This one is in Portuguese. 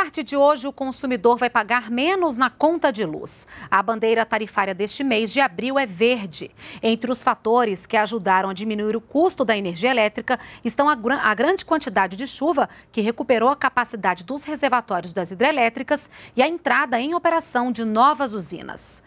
partir de hoje, o consumidor vai pagar menos na conta de luz. A bandeira tarifária deste mês de abril é verde. Entre os fatores que ajudaram a diminuir o custo da energia elétrica estão a, gr a grande quantidade de chuva, que recuperou a capacidade dos reservatórios das hidrelétricas, e a entrada em operação de novas usinas.